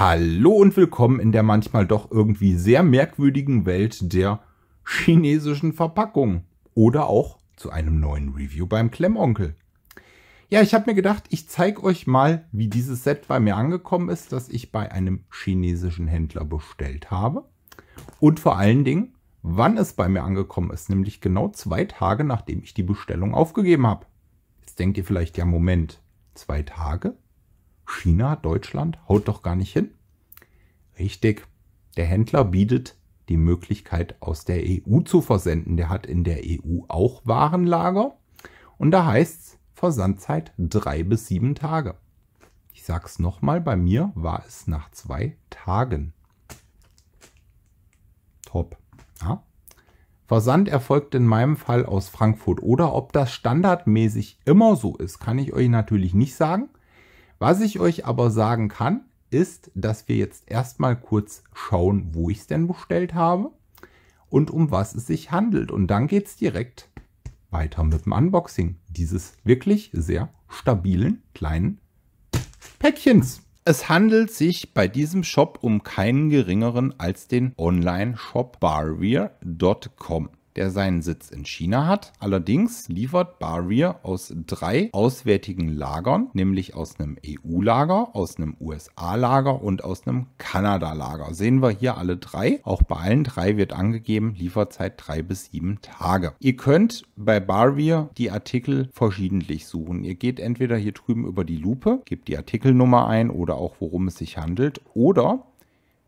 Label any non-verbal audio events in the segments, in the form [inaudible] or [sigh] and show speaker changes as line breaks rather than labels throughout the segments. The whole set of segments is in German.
Hallo und willkommen in der manchmal doch irgendwie sehr merkwürdigen Welt der chinesischen Verpackung oder auch zu einem neuen Review beim Klemmonkel. Ja, ich habe mir gedacht, ich zeige euch mal, wie dieses Set bei mir angekommen ist, das ich bei einem chinesischen Händler bestellt habe. Und vor allen Dingen, wann es bei mir angekommen ist, nämlich genau zwei Tage, nachdem ich die Bestellung aufgegeben habe. Jetzt denkt ihr vielleicht, ja, Moment, zwei Tage? China, Deutschland, haut doch gar nicht hin. Richtig, der Händler bietet die Möglichkeit, aus der EU zu versenden. Der hat in der EU auch Warenlager. Und da heißt es Versandzeit drei bis sieben Tage. Ich sage es nochmal, bei mir war es nach zwei Tagen. Top. Ja. Versand erfolgt in meinem Fall aus Frankfurt oder ob das standardmäßig immer so ist, kann ich euch natürlich nicht sagen. Was ich euch aber sagen kann, ist, dass wir jetzt erstmal kurz schauen, wo ich es denn bestellt habe und um was es sich handelt. Und dann geht es direkt weiter mit dem Unboxing dieses wirklich sehr stabilen kleinen Päckchens. Es handelt sich bei diesem Shop um keinen geringeren als den Online-Shop barware.com der seinen Sitz in China hat. Allerdings liefert Barrier aus drei auswärtigen Lagern, nämlich aus einem EU-Lager, aus einem USA-Lager und aus einem Kanada-Lager. Sehen wir hier alle drei. Auch bei allen drei wird angegeben, Lieferzeit drei bis sieben Tage. Ihr könnt bei Barrier die Artikel verschiedentlich suchen. Ihr geht entweder hier drüben über die Lupe, gebt die Artikelnummer ein oder auch worum es sich handelt oder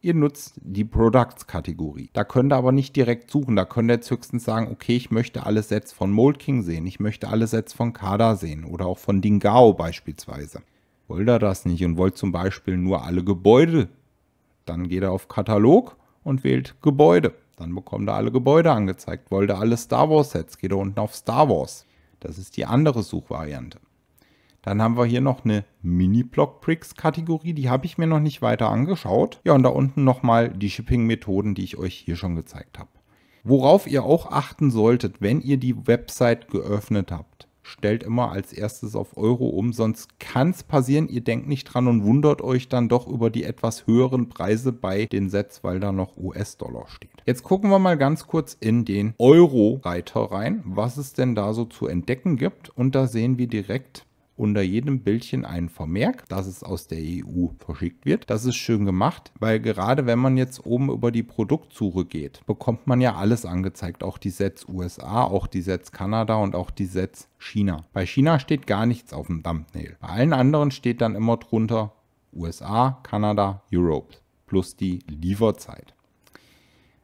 Ihr nutzt die Products-Kategorie. Da könnt ihr aber nicht direkt suchen. Da könnt ihr jetzt höchstens sagen, okay, ich möchte alle Sets von Mold sehen. Ich möchte alle Sets von Kada sehen oder auch von Dingao beispielsweise. Wollt ihr das nicht und wollt zum Beispiel nur alle Gebäude, dann geht ihr auf Katalog und wählt Gebäude. Dann bekommt ihr alle Gebäude angezeigt. Wollt ihr alle Star Wars Sets, geht ihr unten auf Star Wars. Das ist die andere Suchvariante. Dann haben wir hier noch eine Mini-Block-Bricks-Kategorie, die habe ich mir noch nicht weiter angeschaut. Ja, und da unten nochmal die Shipping-Methoden, die ich euch hier schon gezeigt habe. Worauf ihr auch achten solltet, wenn ihr die Website geöffnet habt, stellt immer als erstes auf Euro um, sonst kann es passieren, ihr denkt nicht dran und wundert euch dann doch über die etwas höheren Preise bei den Sets, weil da noch US-Dollar steht. Jetzt gucken wir mal ganz kurz in den Euro-Reiter rein, was es denn da so zu entdecken gibt und da sehen wir direkt unter jedem Bildchen ein Vermerk, dass es aus der EU verschickt wird. Das ist schön gemacht, weil gerade wenn man jetzt oben über die Produktsuche geht, bekommt man ja alles angezeigt, auch die Sets USA, auch die Sets Kanada und auch die Sets China. Bei China steht gar nichts auf dem Thumbnail. Bei allen anderen steht dann immer drunter USA, Kanada, Europe plus die Lieferzeit.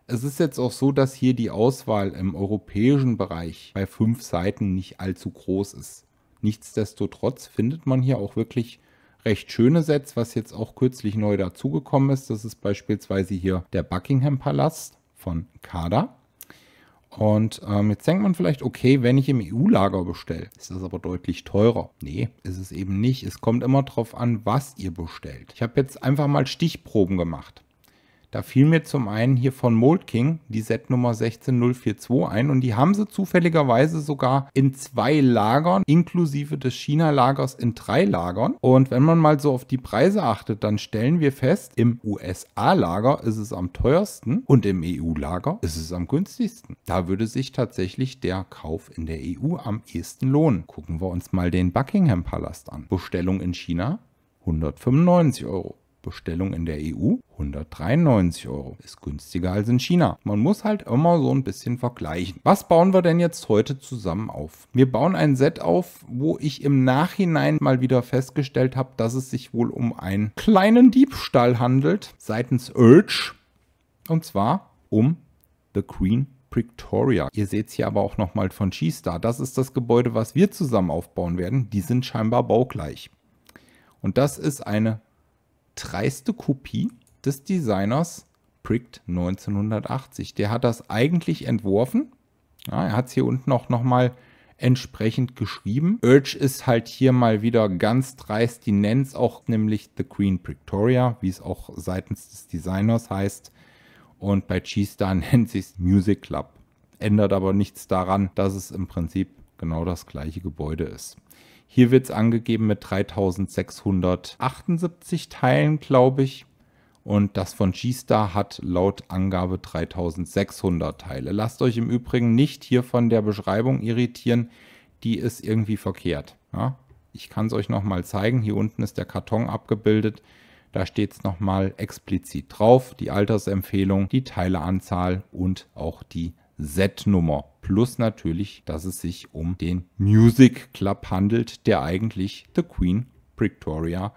Es ist jetzt auch so, dass hier die Auswahl im europäischen Bereich bei fünf Seiten nicht allzu groß ist. Nichtsdestotrotz findet man hier auch wirklich recht schöne Sets, was jetzt auch kürzlich neu dazugekommen ist. Das ist beispielsweise hier der Buckingham Palast von Kada. Und ähm, jetzt denkt man vielleicht, okay, wenn ich im EU-Lager bestelle, ist das aber deutlich teurer. Nee, ist es eben nicht. Es kommt immer darauf an, was ihr bestellt. Ich habe jetzt einfach mal Stichproben gemacht. Da fiel mir zum einen hier von Mold King die Setnummer 16042 ein und die haben sie zufälligerweise sogar in zwei Lagern, inklusive des China-Lagers in drei Lagern. Und wenn man mal so auf die Preise achtet, dann stellen wir fest, im USA-Lager ist es am teuersten und im EU-Lager ist es am günstigsten. Da würde sich tatsächlich der Kauf in der EU am ehesten lohnen. Gucken wir uns mal den Buckingham Palast an. Bestellung in China 195 Euro. Bestellung in der e EU 193 Euro. Ist günstiger als in China. Man muss halt immer so ein bisschen vergleichen. Was bauen wir denn jetzt heute zusammen auf? Wir bauen ein Set auf, wo ich im Nachhinein mal wieder festgestellt habe, dass es sich wohl um einen kleinen Diebstahl handelt seitens Urge. Und zwar um The Queen Pretoria. Ihr seht es hier aber auch nochmal von G-Star. Das ist das Gebäude, was wir zusammen aufbauen werden. Die sind scheinbar baugleich. Und das ist eine dreiste Kopie des Designers Pricked 1980. Der hat das eigentlich entworfen. Ja, er hat es hier unten auch nochmal entsprechend geschrieben. Urge ist halt hier mal wieder ganz dreist. Die nennt es auch nämlich The Queen Prictoria, wie es auch seitens des Designers heißt. Und bei G-Star [laughs] nennt sich Music Club. Ändert aber nichts daran, dass es im Prinzip genau das gleiche Gebäude ist. Hier wird es angegeben mit 3678 Teilen, glaube ich. Und das von G-Star hat laut Angabe 3600 Teile. Lasst euch im Übrigen nicht hier von der Beschreibung irritieren, die ist irgendwie verkehrt. Ja? Ich kann es euch nochmal zeigen. Hier unten ist der Karton abgebildet. Da steht es nochmal explizit drauf, die Altersempfehlung, die Teileanzahl und auch die Set-Nummer. Plus natürlich, dass es sich um den Music Club handelt, der eigentlich The Queen Prictoria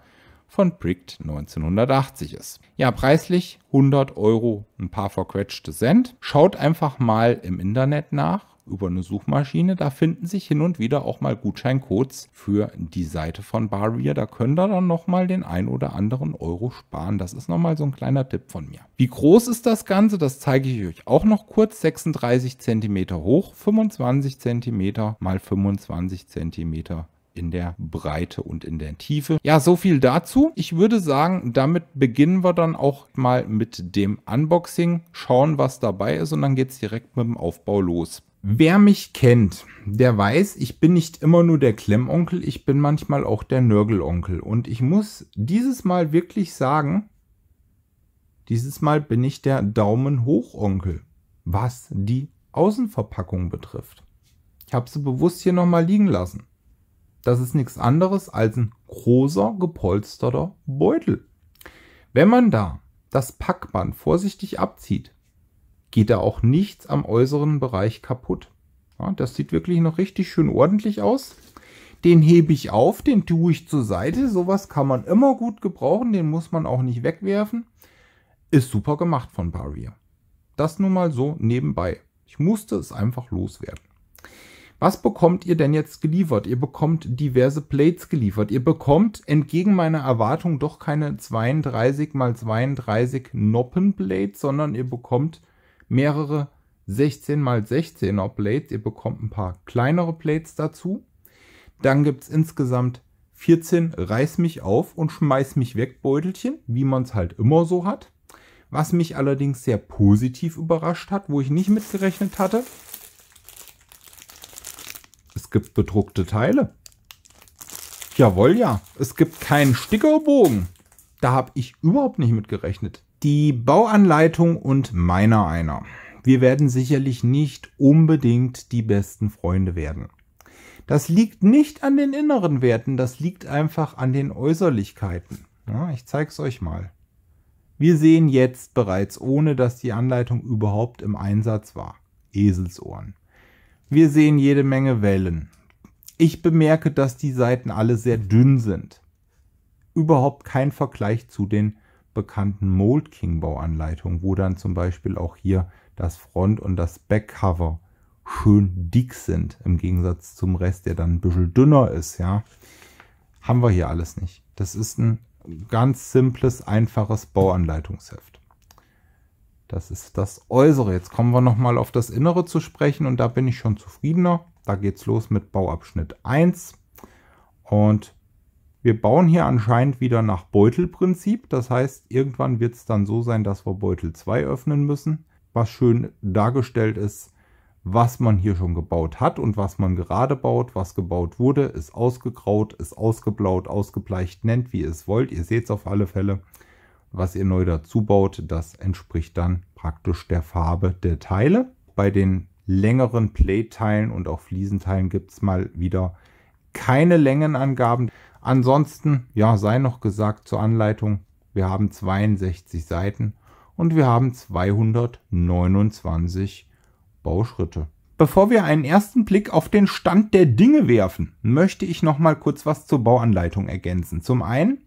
von Pricked 1980 ist. Ja, preislich 100 Euro, ein paar verquetschte Cent. Schaut einfach mal im Internet nach über eine Suchmaschine. Da finden sich hin und wieder auch mal Gutscheincodes für die Seite von Barrier. Da könnt ihr dann nochmal den ein oder anderen Euro sparen. Das ist nochmal so ein kleiner Tipp von mir. Wie groß ist das Ganze? Das zeige ich euch auch noch kurz. 36 cm hoch, 25 cm mal 25 cm in der Breite und in der Tiefe. Ja, so viel dazu. Ich würde sagen, damit beginnen wir dann auch mal mit dem Unboxing, schauen, was dabei ist und dann geht es direkt mit dem Aufbau los. Wer mich kennt, der weiß, ich bin nicht immer nur der Klemmonkel, ich bin manchmal auch der Nörgelonkel. Und ich muss dieses Mal wirklich sagen, dieses Mal bin ich der Daumen hoch Onkel, was die Außenverpackung betrifft. Ich habe sie bewusst hier nochmal liegen lassen. Das ist nichts anderes als ein großer gepolsterter Beutel. Wenn man da das Packband vorsichtig abzieht, geht da auch nichts am äußeren Bereich kaputt. Ja, das sieht wirklich noch richtig schön ordentlich aus. Den hebe ich auf, den tue ich zur Seite. Sowas kann man immer gut gebrauchen, den muss man auch nicht wegwerfen. Ist super gemacht von Barrier. Das nur mal so nebenbei. Ich musste es einfach loswerden. Was bekommt ihr denn jetzt geliefert? Ihr bekommt diverse Plates geliefert. Ihr bekommt entgegen meiner Erwartung doch keine 32 x 32 Noppenplates, sondern ihr bekommt mehrere 16x16er Plates. Ihr bekommt ein paar kleinere Plates dazu. Dann gibt es insgesamt 14 Reiß mich auf und schmeiß mich weg Beutelchen, wie man es halt immer so hat. Was mich allerdings sehr positiv überrascht hat, wo ich nicht mitgerechnet hatte. Es gibt bedruckte Teile. Jawohl, ja. Es gibt keinen Stickerbogen. Da habe ich überhaupt nicht mitgerechnet die Bauanleitung und meiner einer. Wir werden sicherlich nicht unbedingt die besten Freunde werden. Das liegt nicht an den inneren Werten, das liegt einfach an den Äußerlichkeiten. Ja, ich zeige es euch mal. Wir sehen jetzt bereits, ohne dass die Anleitung überhaupt im Einsatz war, Eselsohren. Wir sehen jede Menge Wellen. Ich bemerke, dass die Seiten alle sehr dünn sind. Überhaupt kein Vergleich zu den bekannten Mold King Bauanleitung, wo dann zum Beispiel auch hier das Front- und das Backcover schön dick sind, im Gegensatz zum Rest, der dann ein bisschen dünner ist, ja. Haben wir hier alles nicht. Das ist ein ganz simples, einfaches Bauanleitungsheft. Das ist das Äußere. Jetzt kommen wir nochmal auf das Innere zu sprechen und da bin ich schon zufriedener. Da geht's los mit Bauabschnitt 1 und wir bauen hier anscheinend wieder nach Beutelprinzip. Das heißt, irgendwann wird es dann so sein, dass wir Beutel 2 öffnen müssen, was schön dargestellt ist, was man hier schon gebaut hat und was man gerade baut, was gebaut wurde, ist ausgegraut, ist ausgeblaut, ausgebleicht, nennt wie ihr es wollt. Ihr seht es auf alle Fälle. Was ihr neu dazu baut, das entspricht dann praktisch der Farbe der Teile. Bei den längeren Plate-Teilen und auch Fliesenteilen gibt es mal wieder keine Längenangaben. Ansonsten, ja, sei noch gesagt zur Anleitung, wir haben 62 Seiten und wir haben 229 Bauschritte. Bevor wir einen ersten Blick auf den Stand der Dinge werfen, möchte ich noch mal kurz was zur Bauanleitung ergänzen. Zum einen,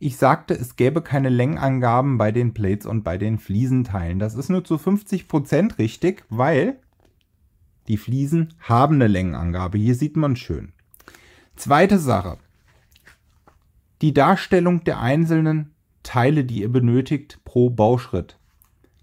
ich sagte, es gäbe keine Längenangaben bei den Plates und bei den Fliesenteilen. Das ist nur zu 50% Prozent richtig, weil die Fliesen haben eine Längenangabe. Hier sieht man schön. Zweite Sache die Darstellung der einzelnen Teile, die ihr benötigt pro Bauschritt.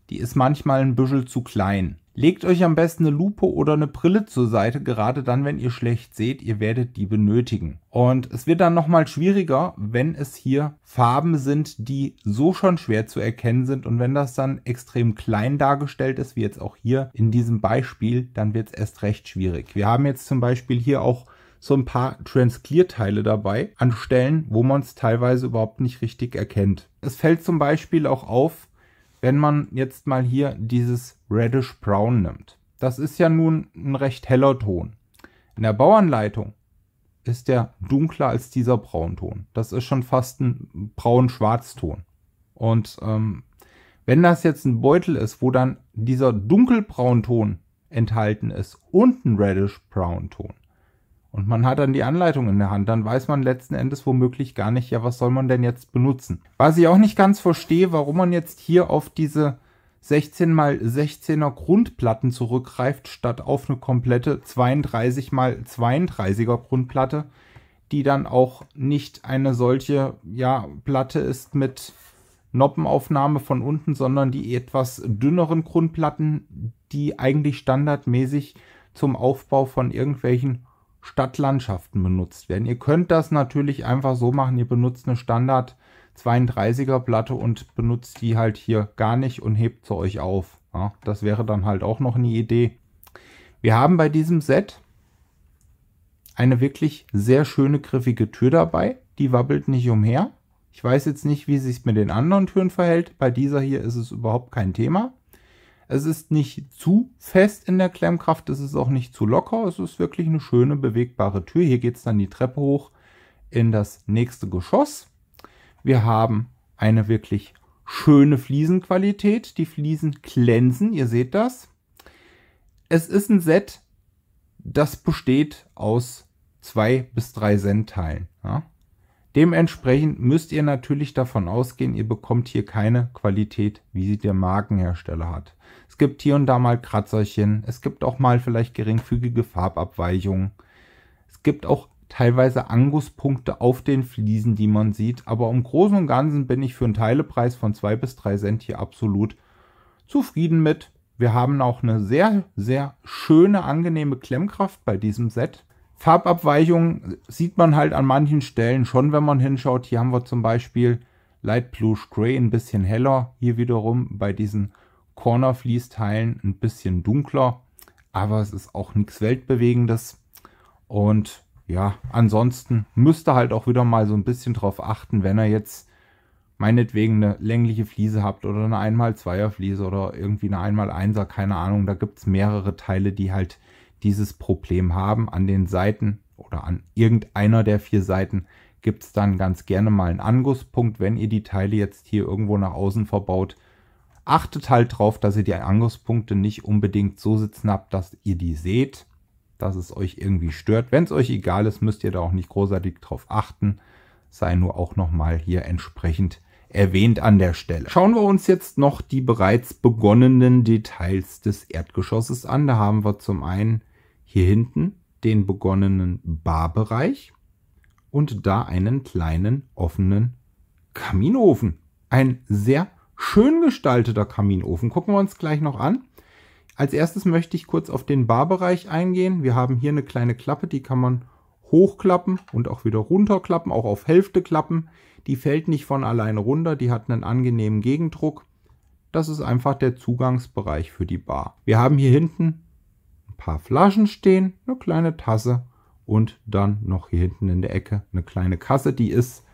Die ist manchmal ein bisschen zu klein. Legt euch am besten eine Lupe oder eine Brille zur Seite, gerade dann, wenn ihr schlecht seht, ihr werdet die benötigen. Und es wird dann nochmal schwieriger, wenn es hier Farben sind, die so schon schwer zu erkennen sind und wenn das dann extrem klein dargestellt ist, wie jetzt auch hier in diesem Beispiel, dann wird es erst recht schwierig. Wir haben jetzt zum Beispiel hier auch so ein paar Transclear-Teile dabei an Stellen, wo man es teilweise überhaupt nicht richtig erkennt. Es fällt zum Beispiel auch auf, wenn man jetzt mal hier dieses Reddish Brown nimmt. Das ist ja nun ein recht heller Ton. In der Bauanleitung ist der dunkler als dieser Braunton. Das ist schon fast ein braun-schwarzton. Und ähm, wenn das jetzt ein Beutel ist, wo dann dieser dunkelbraunton enthalten ist und ein reddish-braun Ton, und man hat dann die Anleitung in der Hand. Dann weiß man letzten Endes womöglich gar nicht, ja, was soll man denn jetzt benutzen? Was ich auch nicht ganz verstehe, warum man jetzt hier auf diese 16 x 16er Grundplatten zurückgreift, statt auf eine komplette 32 x 32er Grundplatte, die dann auch nicht eine solche, ja, Platte ist mit Noppenaufnahme von unten, sondern die etwas dünneren Grundplatten, die eigentlich standardmäßig zum Aufbau von irgendwelchen Stadtlandschaften benutzt werden. Ihr könnt das natürlich einfach so machen, ihr benutzt eine Standard 32er Platte und benutzt die halt hier gar nicht und hebt sie euch auf. Ja, das wäre dann halt auch noch eine Idee. Wir haben bei diesem Set eine wirklich sehr schöne griffige Tür dabei. Die wabbelt nicht umher. Ich weiß jetzt nicht, wie es sich mit den anderen Türen verhält. Bei dieser hier ist es überhaupt kein Thema. Es ist nicht zu fest in der Klemmkraft, es ist auch nicht zu locker, es ist wirklich eine schöne bewegbare Tür. Hier geht es dann die Treppe hoch in das nächste Geschoss. Wir haben eine wirklich schöne Fliesenqualität. Die Fliesen glänzen, ihr seht das. Es ist ein Set, das besteht aus zwei bis drei cent Ja? Dementsprechend müsst ihr natürlich davon ausgehen, ihr bekommt hier keine Qualität, wie sie der Markenhersteller hat. Es gibt hier und da mal Kratzerchen. Es gibt auch mal vielleicht geringfügige Farbabweichungen. Es gibt auch teilweise Anguspunkte auf den Fliesen, die man sieht. Aber im Großen und Ganzen bin ich für einen Teilepreis von zwei bis drei Cent hier absolut zufrieden mit. Wir haben auch eine sehr, sehr schöne, angenehme Klemmkraft bei diesem Set. Farbabweichungen sieht man halt an manchen Stellen schon, wenn man hinschaut. Hier haben wir zum Beispiel Light Blue Gray ein bisschen heller. Hier wiederum bei diesen Corner Teilen ein bisschen dunkler, aber es ist auch nichts Weltbewegendes. Und ja, ansonsten müsste halt auch wieder mal so ein bisschen drauf achten, wenn er jetzt meinetwegen eine längliche Fliese habt oder eine 1x2er Fliese oder irgendwie eine 1x1er, keine Ahnung, da gibt es mehrere Teile, die halt dieses Problem haben. An den Seiten oder an irgendeiner der vier Seiten gibt es dann ganz gerne mal einen Angusspunkt, wenn ihr die Teile jetzt hier irgendwo nach außen verbaut, Achtet halt drauf, dass ihr die Angriffspunkte nicht unbedingt so sitzen habt, dass ihr die seht, dass es euch irgendwie stört. Wenn es euch egal ist, müsst ihr da auch nicht großartig drauf achten. Sei nur auch nochmal hier entsprechend erwähnt an der Stelle. Schauen wir uns jetzt noch die bereits begonnenen Details des Erdgeschosses an. Da haben wir zum einen hier hinten den begonnenen Barbereich und da einen kleinen offenen Kaminofen. Ein sehr schön gestalteter Kaminofen. Gucken wir uns gleich noch an. Als erstes möchte ich kurz auf den Barbereich eingehen. Wir haben hier eine kleine Klappe, die kann man hochklappen und auch wieder runterklappen, auch auf Hälfte klappen. Die fällt nicht von alleine runter, die hat einen angenehmen Gegendruck. Das ist einfach der Zugangsbereich für die Bar. Wir haben hier hinten ein paar Flaschen stehen, eine kleine Tasse und dann noch hier hinten in der Ecke eine kleine Kasse, die ist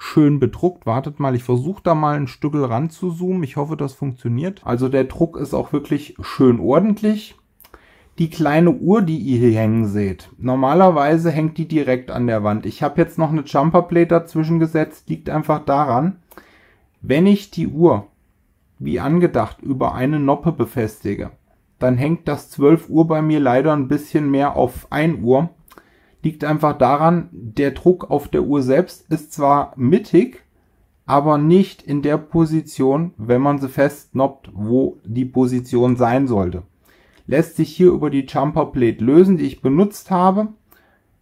schön bedruckt. Wartet mal, ich versuche da mal ein Stückel zoomen. Ich hoffe, das funktioniert. Also der Druck ist auch wirklich schön ordentlich. Die kleine Uhr, die ihr hier hängen seht, normalerweise hängt die direkt an der Wand. Ich habe jetzt noch eine Jumperplate dazwischen gesetzt, liegt einfach daran, wenn ich die Uhr, wie angedacht, über eine Noppe befestige, dann hängt das 12 Uhr bei mir leider ein bisschen mehr auf 1 Uhr liegt einfach daran, der Druck auf der Uhr selbst ist zwar mittig, aber nicht in der Position, wenn man sie festnoppt, wo die Position sein sollte. Lässt sich hier über die Jumper Plate lösen, die ich benutzt habe.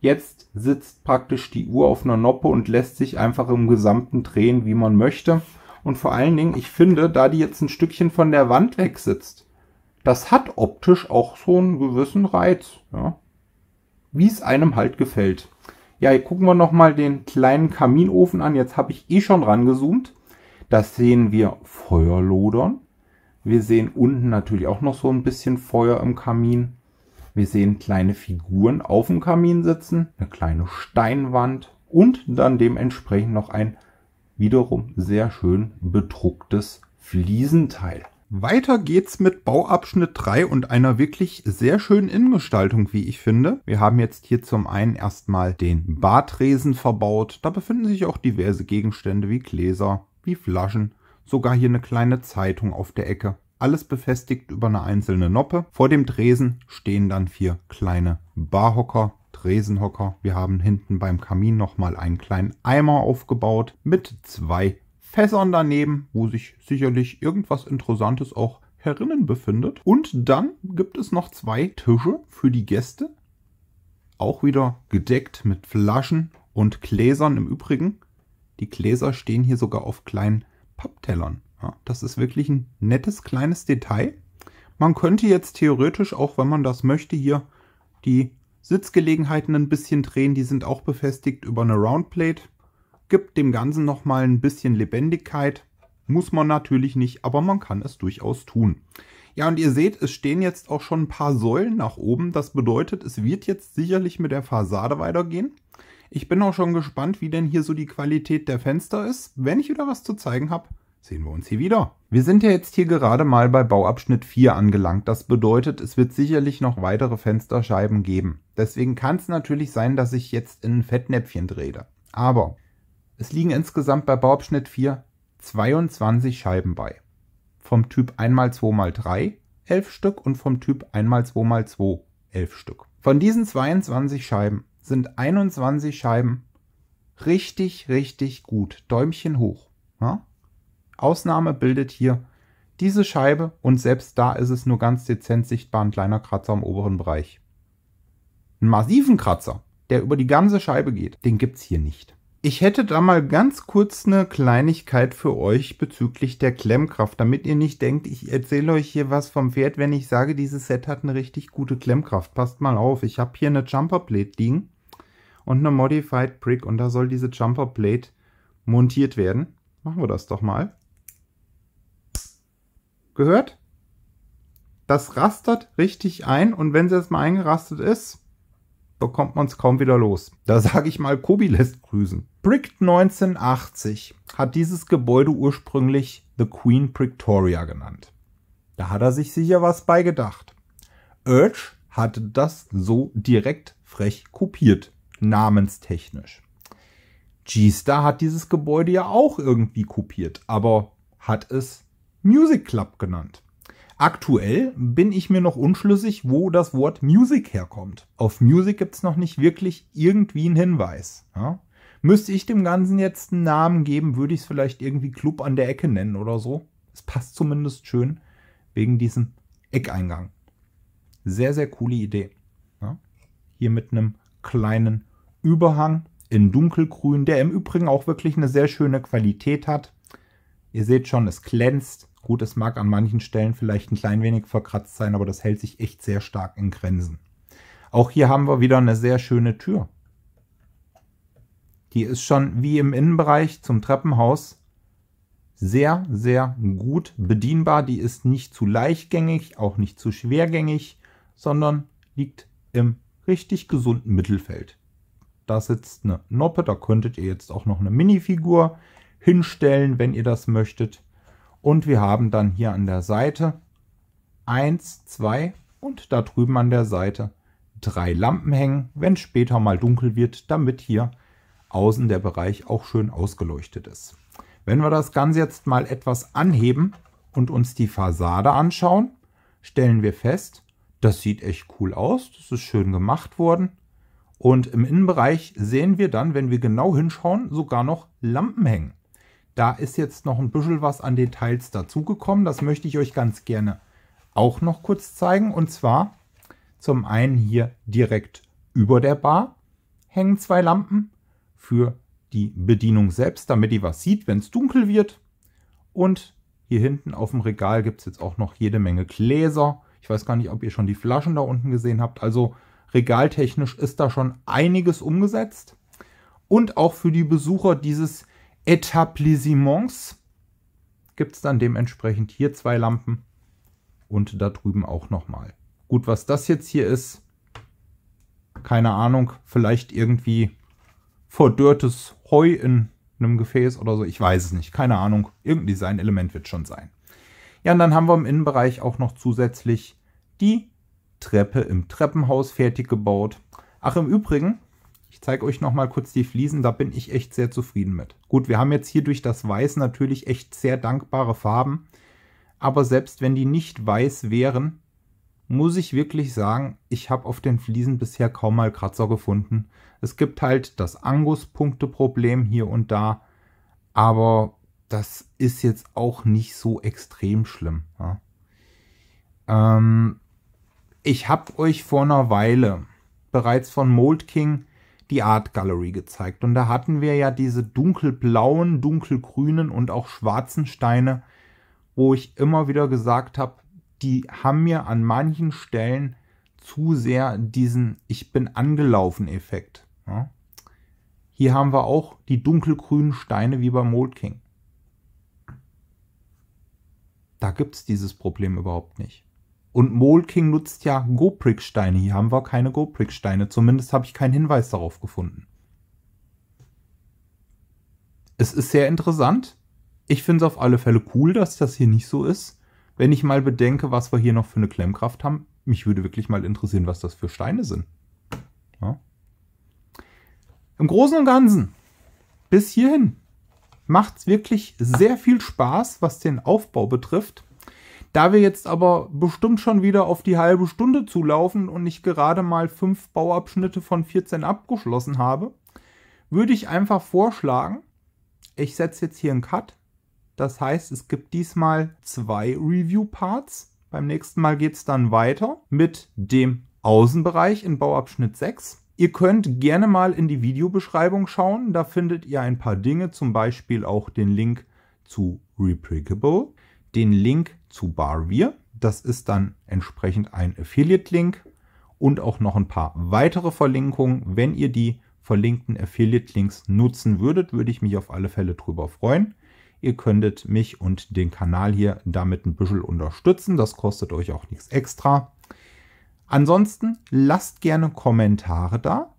Jetzt sitzt praktisch die Uhr auf einer Noppe und lässt sich einfach im Gesamten drehen, wie man möchte. Und vor allen Dingen, ich finde, da die jetzt ein Stückchen von der Wand weg sitzt, das hat optisch auch so einen gewissen Reiz. Ja wie es einem halt gefällt. Ja, hier gucken wir nochmal den kleinen Kaminofen an. Jetzt habe ich eh schon rangezoomt. Das sehen wir Feuerlodern. Wir sehen unten natürlich auch noch so ein bisschen Feuer im Kamin. Wir sehen kleine Figuren auf dem Kamin sitzen, eine kleine Steinwand und dann dementsprechend noch ein wiederum sehr schön bedrucktes Fliesenteil. Weiter geht's mit Bauabschnitt 3 und einer wirklich sehr schönen Innengestaltung, wie ich finde. Wir haben jetzt hier zum einen erstmal den Badresen verbaut. Da befinden sich auch diverse Gegenstände wie Gläser, wie Flaschen, sogar hier eine kleine Zeitung auf der Ecke. Alles befestigt über eine einzelne Noppe. Vor dem Tresen stehen dann vier kleine Barhocker, Tresenhocker. Wir haben hinten beim Kamin nochmal einen kleinen Eimer aufgebaut mit zwei Fässern daneben, wo sich sicherlich irgendwas Interessantes auch herinnen befindet. Und dann gibt es noch zwei Tische für die Gäste. Auch wieder gedeckt mit Flaschen und Gläsern im Übrigen. Die Gläser stehen hier sogar auf kleinen Papptellern. Ja, das ist wirklich ein nettes kleines Detail. Man könnte jetzt theoretisch auch, wenn man das möchte, hier die Sitzgelegenheiten ein bisschen drehen. Die sind auch befestigt über eine Roundplate gibt dem Ganzen nochmal ein bisschen Lebendigkeit. Muss man natürlich nicht, aber man kann es durchaus tun. Ja, und ihr seht, es stehen jetzt auch schon ein paar Säulen nach oben. Das bedeutet, es wird jetzt sicherlich mit der Fassade weitergehen. Ich bin auch schon gespannt, wie denn hier so die Qualität der Fenster ist. Wenn ich wieder was zu zeigen habe, sehen wir uns hier wieder. Wir sind ja jetzt hier gerade mal bei Bauabschnitt 4 angelangt. Das bedeutet, es wird sicherlich noch weitere Fensterscheiben geben. Deswegen kann es natürlich sein, dass ich jetzt in ein Fettnäpfchen drehe. Aber es liegen insgesamt bei Bauabschnitt 4 22 Scheiben bei. Vom Typ 1x2x3 11 Stück und vom Typ 1x2x2 11 Stück. Von diesen 22 Scheiben sind 21 Scheiben richtig, richtig gut. Däumchen hoch. Ja? Ausnahme bildet hier diese Scheibe und selbst da ist es nur ganz dezent sichtbar ein kleiner Kratzer im oberen Bereich. Einen massiven Kratzer, der über die ganze Scheibe geht, den gibt's hier nicht. Ich hätte da mal ganz kurz eine Kleinigkeit für euch bezüglich der Klemmkraft, damit ihr nicht denkt, ich erzähle euch hier was vom Pferd, wenn ich sage, dieses Set hat eine richtig gute Klemmkraft. Passt mal auf, ich habe hier eine Jumper Plate liegen und eine Modified Prick und da soll diese Jumper Plate montiert werden. Machen wir das doch mal. Gehört? Das rastert richtig ein und wenn es erstmal eingerastet ist, bekommt man es kaum wieder los. Da sage ich mal, Kobi lässt grüßen. Brick 1980 hat dieses Gebäude ursprünglich The Queen Pretoria genannt. Da hat er sich sicher was beigedacht. Urge hatte das so direkt frech kopiert, namenstechnisch. G-Star hat dieses Gebäude ja auch irgendwie kopiert, aber hat es Music Club genannt. Aktuell bin ich mir noch unschlüssig, wo das Wort Music herkommt. Auf Music gibt es noch nicht wirklich irgendwie einen Hinweis. Ja? Müsste ich dem Ganzen jetzt einen Namen geben, würde ich es vielleicht irgendwie Club an der Ecke nennen oder so. Es passt zumindest schön wegen diesem Eckeingang. Sehr, sehr coole Idee. Ja? Hier mit einem kleinen Überhang in dunkelgrün, der im Übrigen auch wirklich eine sehr schöne Qualität hat. Ihr seht schon, es glänzt. Gut, es mag an manchen Stellen vielleicht ein klein wenig verkratzt sein, aber das hält sich echt sehr stark in Grenzen. Auch hier haben wir wieder eine sehr schöne Tür. Die ist schon wie im Innenbereich zum Treppenhaus sehr, sehr gut bedienbar. Die ist nicht zu leichtgängig, auch nicht zu schwergängig, sondern liegt im richtig gesunden Mittelfeld. Da sitzt eine Noppe, da könntet ihr jetzt auch noch eine Minifigur hinstellen, wenn ihr das möchtet. Und wir haben dann hier an der Seite eins, zwei und da drüben an der Seite drei Lampen hängen, wenn später mal dunkel wird, damit hier außen der Bereich auch schön ausgeleuchtet ist. Wenn wir das Ganze jetzt mal etwas anheben und uns die Fassade anschauen, stellen wir fest, das sieht echt cool aus, das ist schön gemacht worden. Und im Innenbereich sehen wir dann, wenn wir genau hinschauen, sogar noch Lampen hängen. Da ist jetzt noch ein bisschen was an Details dazugekommen. Das möchte ich euch ganz gerne auch noch kurz zeigen. Und zwar zum einen hier direkt über der Bar hängen zwei Lampen für die Bedienung selbst, damit ihr was sieht, wenn es dunkel wird. Und hier hinten auf dem Regal gibt es jetzt auch noch jede Menge Gläser. Ich weiß gar nicht, ob ihr schon die Flaschen da unten gesehen habt. Also regaltechnisch ist da schon einiges umgesetzt. Und auch für die Besucher dieses Etablissements gibt es dann dementsprechend hier zwei Lampen und da drüben auch nochmal. Gut, was das jetzt hier ist, keine Ahnung, vielleicht irgendwie verdörrtes Heu in einem Gefäß oder so, ich weiß es nicht, keine Ahnung, irgendein Designelement wird schon sein. Ja, und dann haben wir im Innenbereich auch noch zusätzlich die Treppe im Treppenhaus fertig gebaut. Ach, im Übrigen, ich zeige euch nochmal kurz die Fliesen, da bin ich echt sehr zufrieden mit. Gut, wir haben jetzt hier durch das Weiß natürlich echt sehr dankbare Farben. Aber selbst wenn die nicht weiß wären, muss ich wirklich sagen, ich habe auf den Fliesen bisher kaum mal Kratzer gefunden. Es gibt halt das Angus-Punkte-Problem hier und da, aber das ist jetzt auch nicht so extrem schlimm. Ja. Ähm, ich habe euch vor einer Weile bereits von Mold King die Art Gallery gezeigt. Und da hatten wir ja diese dunkelblauen, dunkelgrünen und auch schwarzen Steine, wo ich immer wieder gesagt habe, die haben mir an manchen Stellen zu sehr diesen Ich bin angelaufen Effekt. Ja. Hier haben wir auch die dunkelgrünen Steine wie beim Mold King. Da gibt es dieses Problem überhaupt nicht. Und Mole King nutzt ja Gobrick-Steine. Hier haben wir keine Gobrick-Steine. Zumindest habe ich keinen Hinweis darauf gefunden. Es ist sehr interessant. Ich finde es auf alle Fälle cool, dass das hier nicht so ist. Wenn ich mal bedenke, was wir hier noch für eine Klemmkraft haben, mich würde wirklich mal interessieren, was das für Steine sind. Ja. Im Großen und Ganzen, bis hierhin, macht es wirklich sehr viel Spaß, was den Aufbau betrifft. Da wir jetzt aber bestimmt schon wieder auf die halbe Stunde zulaufen und ich gerade mal fünf Bauabschnitte von 14 abgeschlossen habe, würde ich einfach vorschlagen, ich setze jetzt hier einen Cut. Das heißt, es gibt diesmal zwei Review-Parts. Beim nächsten Mal geht es dann weiter mit dem Außenbereich in Bauabschnitt 6. Ihr könnt gerne mal in die Videobeschreibung schauen. Da findet ihr ein paar Dinge, zum Beispiel auch den Link zu Replicable, den Link zu Barvir. Das ist dann entsprechend ein Affiliate-Link und auch noch ein paar weitere Verlinkungen. Wenn ihr die verlinkten Affiliate-Links nutzen würdet, würde ich mich auf alle Fälle drüber freuen. Ihr könntet mich und den Kanal hier damit ein bisschen unterstützen. Das kostet euch auch nichts extra. Ansonsten lasst gerne Kommentare da.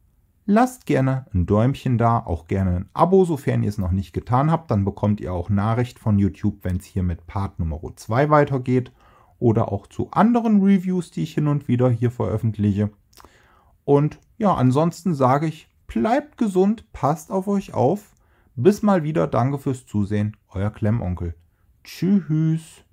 Lasst gerne ein Däumchen da, auch gerne ein Abo, sofern ihr es noch nicht getan habt. Dann bekommt ihr auch Nachricht von YouTube, wenn es hier mit Part Nummer 2 weitergeht oder auch zu anderen Reviews, die ich hin und wieder hier veröffentliche. Und ja, ansonsten sage ich, bleibt gesund, passt auf euch auf. Bis mal wieder, danke fürs Zusehen, euer Klemmonkel. Tschüss.